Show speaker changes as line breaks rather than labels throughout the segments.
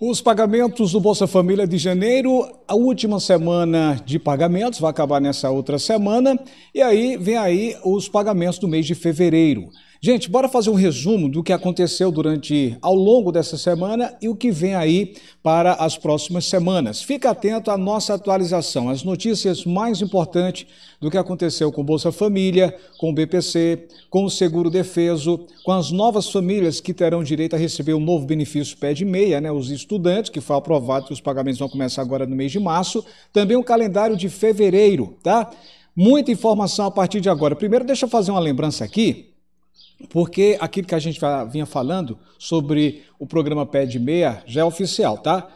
Os pagamentos do Bolsa Família de janeiro, a última semana de pagamentos, vai acabar nessa outra semana, e aí vem aí os pagamentos do mês de fevereiro. Gente, bora fazer um resumo do que aconteceu durante ao longo dessa semana e o que vem aí para as próximas semanas. Fica atento à nossa atualização, as notícias mais importantes do que aconteceu com Bolsa Família, com o BPC, com o Seguro Defeso, com as novas famílias que terão direito a receber o novo benefício pé de meia, né, os estudantes, que foi aprovado que os pagamentos vão começar agora no mês de março, também o calendário de fevereiro, tá? Muita informação a partir de agora. Primeiro, deixa eu fazer uma lembrança aqui porque aquilo que a gente vinha falando sobre o programa Pé de Meia já é oficial, tá?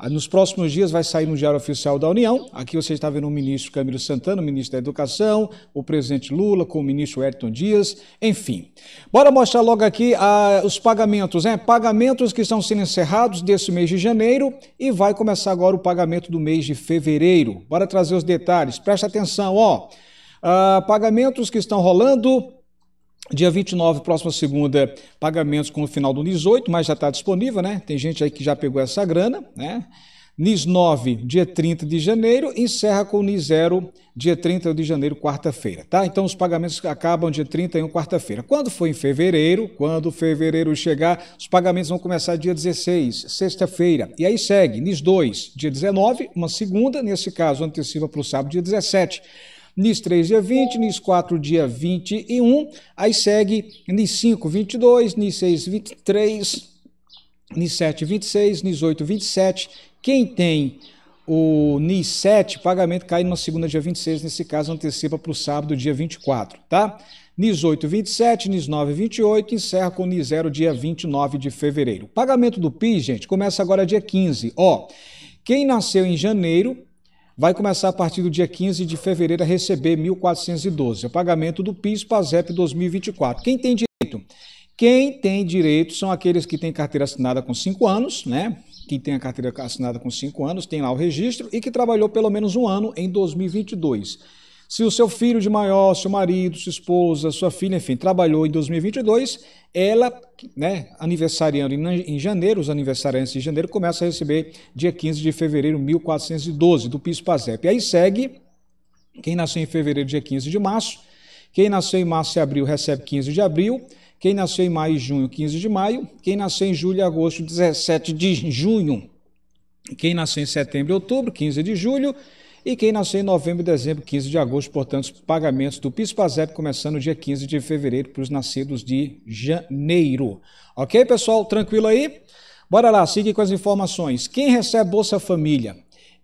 Ah, nos próximos dias vai sair no Diário Oficial da União. Aqui você está vendo o ministro Camilo Santana, o ministro da Educação, o presidente Lula com o ministro Ayrton Dias, enfim. Bora mostrar logo aqui ah, os pagamentos, né? Pagamentos que estão sendo encerrados desse mês de janeiro e vai começar agora o pagamento do mês de fevereiro. Bora trazer os detalhes, presta atenção, ó. Ah, pagamentos que estão rolando Dia 29, próxima segunda, pagamentos com o final do NIS 8, mas já está disponível, né? Tem gente aí que já pegou essa grana, né? NIS 9, dia 30 de janeiro, encerra com o NIS 0, dia 30 de janeiro, quarta-feira, tá? Então os pagamentos acabam dia 31, quarta-feira. Quando for em fevereiro, quando fevereiro chegar, os pagamentos vão começar dia 16, sexta-feira. E aí segue, NIS 2, dia 19, uma segunda, nesse caso antecipa para o sábado, dia 17. NIS 3, dia 20, NIS 4, dia 21, aí segue NIS 5, 22, NIS 6, 23, NIS 7, 26, NIS 8, 27. Quem tem o NIS 7, pagamento cai numa segunda, dia 26, nesse caso antecipa para o sábado, dia 24, tá? NIS 8, 27, NIS 9, 28, encerra com o NIS 0, dia 29 de fevereiro. pagamento do PIS, gente, começa agora dia 15. Ó, quem nasceu em janeiro vai começar a partir do dia 15 de fevereiro a receber 1.412, o pagamento do PIS PASEP 2024. Quem tem direito? Quem tem direito são aqueles que têm carteira assinada com 5 anos, né? Quem tem a carteira assinada com 5 anos tem lá o registro e que trabalhou pelo menos um ano em 2022. Se o seu filho de maior, seu marido, sua esposa, sua filha, enfim, trabalhou em 2022, ela, né, aniversariando em janeiro, os aniversariantes de janeiro, começa a receber dia 15 de fevereiro 1412 do PIS-PASEP. Aí segue quem nasceu em fevereiro, dia 15 de março, quem nasceu em março e abril recebe 15 de abril, quem nasceu em maio e junho, 15 de maio, quem nasceu em julho e agosto, 17 de junho, quem nasceu em setembro e outubro, 15 de julho, e quem nasceu em novembro, dezembro, 15 de agosto, portanto, os pagamentos do PIS-PASEP começando no dia 15 de fevereiro para os nascidos de janeiro. Ok, pessoal? Tranquilo aí? Bora lá, siga com as informações. Quem recebe Bolsa Família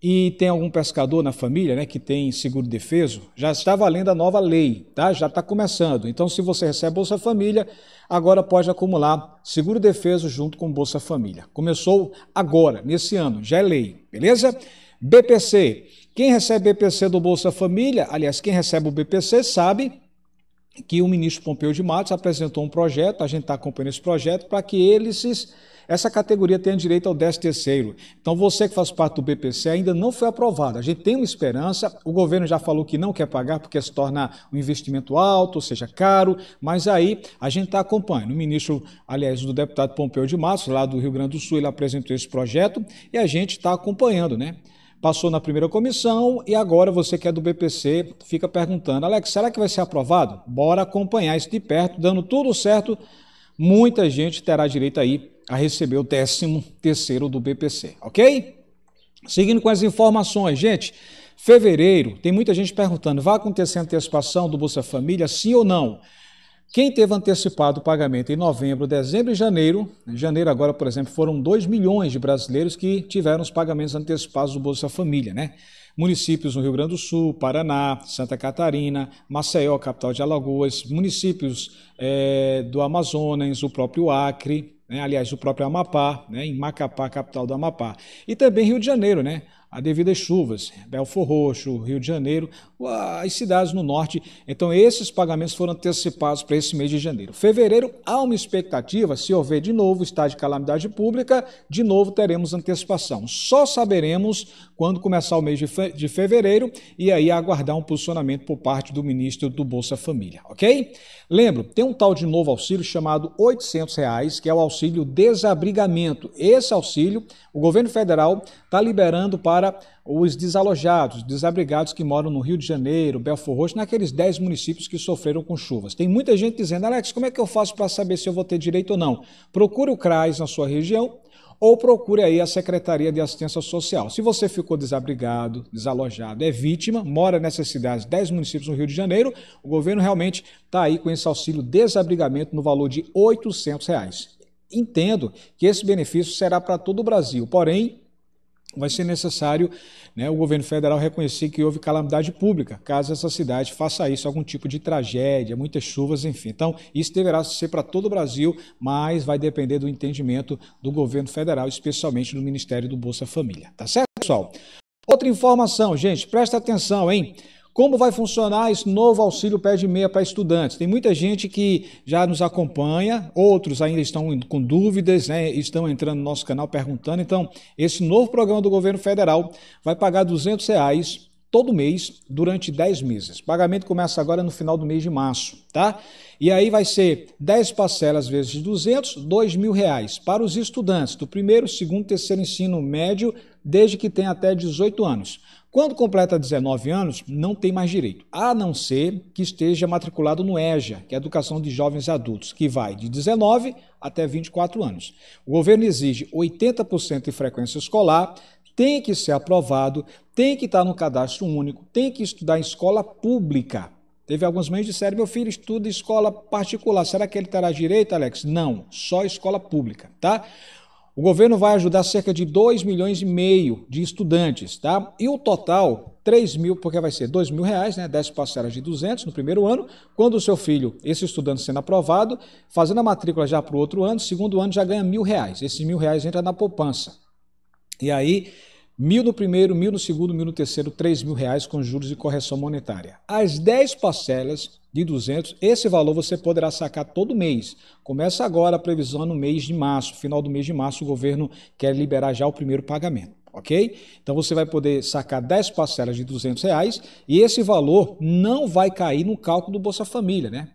e tem algum pescador na família, né, que tem seguro defeso, já está valendo a nova lei, tá? Já está começando. Então, se você recebe Bolsa Família, agora pode acumular seguro defeso junto com Bolsa Família. Começou agora, nesse ano, já é lei, beleza? BPC quem recebe BPC do Bolsa Família, aliás, quem recebe o BPC sabe que o ministro Pompeu de Matos apresentou um projeto, a gente está acompanhando esse projeto, para que eles, essa categoria tenha direito ao 13 terceiro. Então você que faz parte do BPC ainda não foi aprovado. A gente tem uma esperança, o governo já falou que não quer pagar porque se torna um investimento alto, ou seja, caro, mas aí a gente está acompanhando. O ministro, aliás, do deputado Pompeu de Matos, lá do Rio Grande do Sul, ele apresentou esse projeto e a gente está acompanhando, né? passou na primeira comissão e agora você que é do BPC fica perguntando: Alex, será que vai ser aprovado? Bora acompanhar isso de perto, dando tudo certo, muita gente terá direito aí a receber o 13 terceiro do BPC, ok? Seguindo com as informações, gente, fevereiro, tem muita gente perguntando, vai acontecer antecipação do Bolsa Família, sim ou não? Quem teve antecipado o pagamento em novembro, dezembro e janeiro, em janeiro agora, por exemplo, foram 2 milhões de brasileiros que tiveram os pagamentos antecipados do Bolsa Família, né? Municípios no Rio Grande do Sul, Paraná, Santa Catarina, Maceió, capital de Alagoas, municípios é, do Amazonas, o próprio Acre, né? aliás, o próprio Amapá, né? em Macapá, capital do Amapá. E também Rio de Janeiro, né? a devidas chuvas, Belfor Roxo, Rio de Janeiro, as cidades no norte. Então, esses pagamentos foram antecipados para esse mês de janeiro. Fevereiro, há uma expectativa, se houver de novo estado de calamidade pública, de novo teremos antecipação. Só saberemos quando começar o mês de, fe de fevereiro e aí aguardar um posicionamento por parte do ministro do Bolsa Família, ok? Lembro, tem um tal de novo auxílio chamado R$ 800, reais, que é o auxílio desabrigamento. Esse auxílio, o governo federal está liberando para para os desalojados, desabrigados que moram no Rio de Janeiro, Belfort Roxo, naqueles 10 municípios que sofreram com chuvas. Tem muita gente dizendo, Alex, como é que eu faço para saber se eu vou ter direito ou não? Procure o CRAS na sua região ou procure aí a Secretaria de Assistência Social. Se você ficou desabrigado, desalojado, é vítima, mora nessas cidades, 10 municípios no Rio de Janeiro, o governo realmente está aí com esse auxílio desabrigamento no valor de R$ 800. Reais. Entendo que esse benefício será para todo o Brasil, porém, vai ser necessário né, o governo federal reconhecer que houve calamidade pública, caso essa cidade faça isso, algum tipo de tragédia, muitas chuvas, enfim. Então, isso deverá ser para todo o Brasil, mas vai depender do entendimento do governo federal, especialmente do Ministério do Bolsa Família. Tá certo, pessoal? Outra informação, gente, presta atenção, hein? Como vai funcionar esse novo auxílio pé de meia para estudantes? Tem muita gente que já nos acompanha, outros ainda estão com dúvidas, né, estão entrando no nosso canal perguntando. Então, esse novo programa do governo federal vai pagar R$ 200 reais todo mês durante 10 meses. O pagamento começa agora no final do mês de março, tá? E aí vai ser 10 parcelas vezes R$ 200, 2 mil reais para os estudantes do primeiro, segundo, terceiro ensino médio, desde que tenha até 18 anos. Quando completa 19 anos, não tem mais direito, a não ser que esteja matriculado no EJA, que é Educação de Jovens e Adultos, que vai de 19 até 24 anos. O governo exige 80% de frequência escolar, tem que ser aprovado, tem que estar no cadastro único, tem que estudar em escola pública. Teve alguns mães que disseram: meu filho estuda em escola particular, será que ele terá direito, Alex? Não, só escola pública, tá? O governo vai ajudar cerca de 2 milhões e meio de estudantes, tá? E o total, 3 mil, porque vai ser 2 mil reais, né? 10 parcelas de 200 no primeiro ano. Quando o seu filho, esse estudante sendo aprovado, fazendo a matrícula já para o outro ano, segundo ano já ganha mil reais. Esses mil reais entra na poupança. E aí Mil no primeiro, mil no segundo, mil no terceiro, três mil reais com juros e correção monetária. As 10 parcelas de 200, esse valor você poderá sacar todo mês. Começa agora a previsão no mês de março. Final do mês de março, o governo quer liberar já o primeiro pagamento ok? Então você vai poder sacar 10 parcelas de 200 reais e esse valor não vai cair no cálculo do Bolsa Família, né?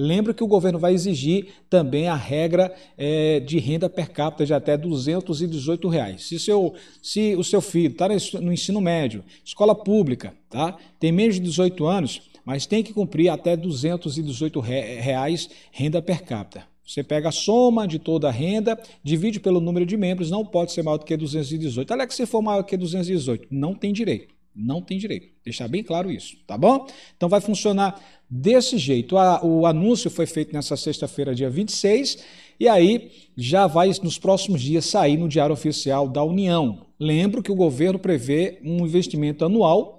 Lembro que o governo vai exigir também a regra é, de renda per capita de até R$ 218. Reais. Se, seu, se o seu filho está no ensino médio, escola pública, tá? tem menos de 18 anos, mas tem que cumprir até R$ 218 reais renda per capita. Você pega a soma de toda a renda, divide pelo número de membros, não pode ser maior do que 218. que se for maior que que 218, não tem direito. Não tem direito. Deixar bem claro isso, tá bom? Então vai funcionar desse jeito. O anúncio foi feito nessa sexta-feira, dia 26, e aí já vai nos próximos dias sair no Diário Oficial da União. Lembro que o governo prevê um investimento anual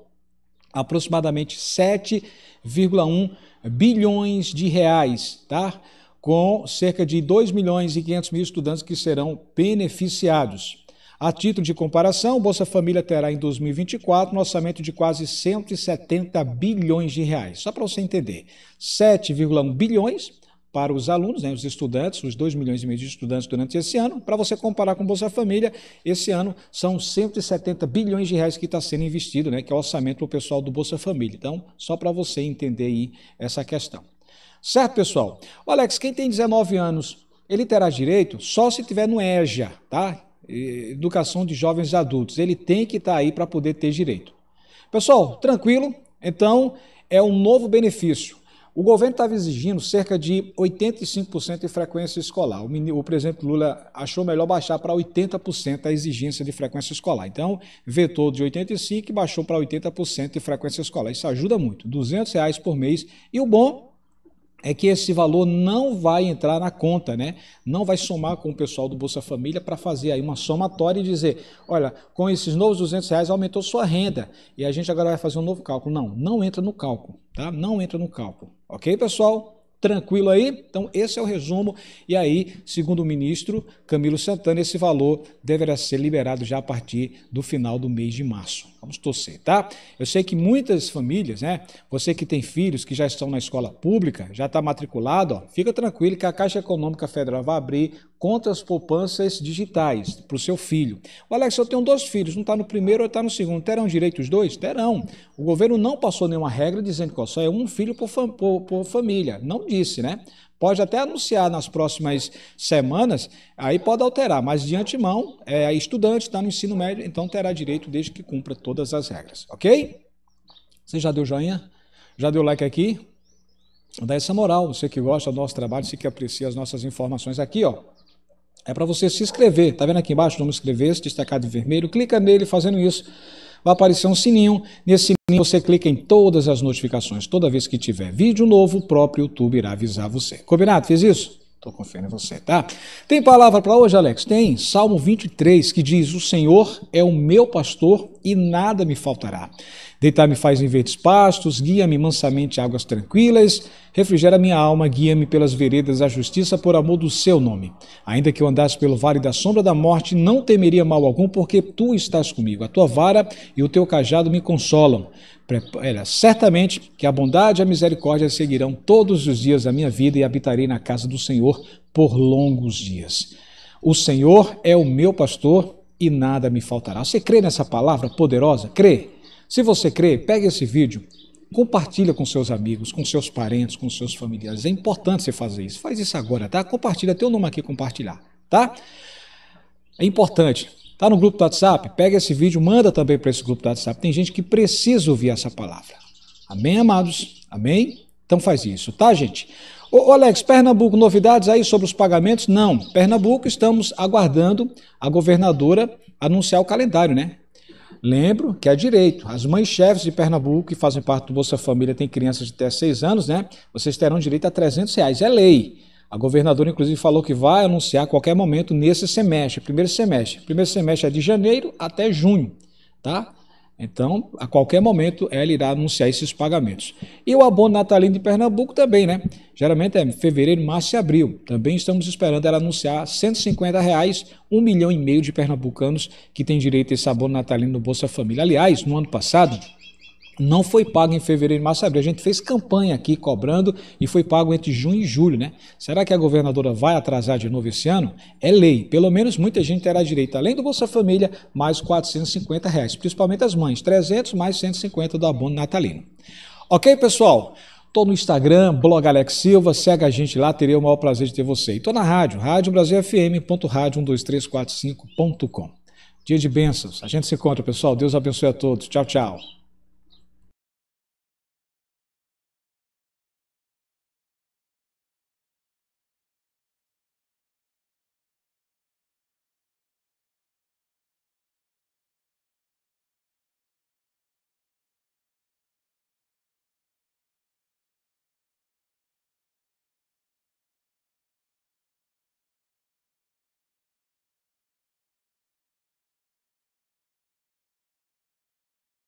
aproximadamente 7,1 bilhões de reais, tá? Com cerca de 2 milhões e 500 mil estudantes que serão beneficiados. A título de comparação, o Bolsa Família terá em 2024 um orçamento de quase 170 bilhões de reais. Só para você entender, 7,1 bilhões para os alunos, né, os estudantes, os 2 milhões e meio de estudantes durante esse ano. Para você comparar com Bolsa Família, esse ano são 170 bilhões de reais que está sendo investido, né, que é o orçamento para o pessoal do Bolsa Família. Então, só para você entender aí essa questão. Certo, pessoal? O Alex, quem tem 19 anos, ele terá direito só se tiver no EJA, tá? educação de jovens e adultos. Ele tem que estar tá aí para poder ter direito. Pessoal, tranquilo? Então, é um novo benefício. O governo estava exigindo cerca de 85% de frequência escolar. O, presidente Lula achou melhor baixar para 80% a exigência de frequência escolar. Então, vetou de 85% e baixou para 80% de frequência escolar. Isso ajuda muito, R$ reais por mês. E o bom é que esse valor não vai entrar na conta, né? Não vai somar com o pessoal do Bolsa Família para fazer aí uma somatória e dizer, olha, com esses novos 200 reais aumentou sua renda e a gente agora vai fazer um novo cálculo. Não, não entra no cálculo, tá? Não entra no cálculo, ok, pessoal? Tranquilo aí? Então, esse é o resumo. E aí, segundo o ministro Camilo Santana, esse valor deverá ser liberado já a partir do final do mês de março. Vamos torcer, tá? Eu sei que muitas famílias, né? Você que tem filhos que já estão na escola pública, já está matriculado, ó, fica tranquilo que a Caixa Econômica Federal vai abrir contas poupanças digitais para o seu filho. O Alex, eu tenho dois filhos, um está no primeiro ou está no segundo. Terão direito os dois? Terão. O governo não passou nenhuma regra dizendo que ó, só é um filho por, fam por, por família. Não disse, né? Pode até anunciar nas próximas semanas, aí pode alterar, mas de antemão, é estudante, está no ensino médio, então terá direito desde que cumpra todas as regras, ok? Você já deu joinha? Já deu like aqui? Dá essa moral, você que gosta do nosso trabalho, você que aprecia as nossas informações aqui, ó. É para você se inscrever, tá vendo aqui embaixo? Vamos inscrever, se destacar de vermelho, clica nele fazendo isso vai aparecer um sininho. Nesse sininho você clica em todas as notificações. Toda vez que tiver vídeo novo, o próprio YouTube irá avisar você. Combinado? Fez isso? Estou confiando em você, tá? Tem palavra para hoje, Alex? Tem. Salmo 23, que diz: O Senhor é o meu pastor e nada me faltará. Deitar-me faz em verdes pastos, guia-me mansamente águas tranquilas, refrigera minha alma, guia-me pelas veredas da justiça por amor do seu nome. Ainda que eu andasse pelo vale da sombra da morte, não temeria mal algum, porque tu estás comigo. A tua vara e o teu cajado me consolam. Olha, certamente que a bondade e a misericórdia seguirão todos os dias da minha vida e habitarei na casa do Senhor por longos dias. O Senhor é o meu pastor e nada me faltará. Você crê nessa palavra poderosa? Crê. Se você crê, pegue esse vídeo, compartilha com seus amigos, com seus parentes, com seus familiares. É importante você fazer isso. Faz isso agora, tá? Compartilha o nome aqui compartilhar, tá? É importante. Está no grupo do WhatsApp? Pega esse vídeo, manda também para esse grupo do WhatsApp. Tem gente que precisa ouvir essa palavra. Amém, amados? Amém? Então faz isso, tá, gente? Ô, Alex, Pernambuco, novidades aí sobre os pagamentos? Não. Pernambuco, estamos aguardando a governadora anunciar o calendário, né? Lembro que é direito. As mães chefes de Pernambuco, que fazem parte do Bolsa Família, têm crianças de até 6 anos, né? Vocês terão direito a 300 reais. É lei. A governadora, inclusive, falou que vai anunciar a qualquer momento nesse semestre, primeiro semestre. Primeiro semestre é de janeiro até junho, tá? Então, a qualquer momento, ela irá anunciar esses pagamentos. E o abono natalino de Pernambuco também, né? Geralmente é fevereiro, março e abril. Também estamos esperando ela anunciar R$ 150, reais, um milhão e meio de pernambucanos que têm direito a esse abono natalino do Bolsa Família. Aliás, no ano passado, não foi pago em fevereiro, março e abril. A gente fez campanha aqui cobrando e foi pago entre junho e julho, né? Será que a governadora vai atrasar de novo esse ano? É lei. Pelo menos muita gente terá direito, além do Bolsa Família, mais 450 reais, principalmente as mães, 300 mais 150 do abono natalino. Ok, pessoal? Estou no Instagram, blog Alex Silva, segue a gente lá, terei o maior prazer de ter você. E estou na rádio, radiobrasilfm.radio12345.com. Dia de bênçãos. A gente se encontra, pessoal. Deus abençoe a todos. Tchau, tchau.